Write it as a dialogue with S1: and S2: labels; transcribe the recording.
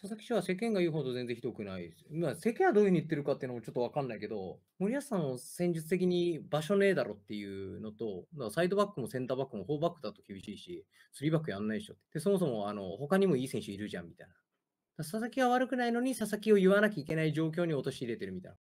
S1: 佐々木氏は世間が言うほど全然ひどくないまあ、世間はどういうふうに言ってるかっていうのもちょっとわかんないけど、森保さんの戦術的に場所ねえだろっていうのと、サイドバックもセンターバックもーバックだと厳しいし、ーバックやんないでしょって。で、そもそもあの他にもいい選手いるじゃんみたいな。佐々木は悪くないのに佐々木を言わなきゃいけない状況に陥れてるみたいな。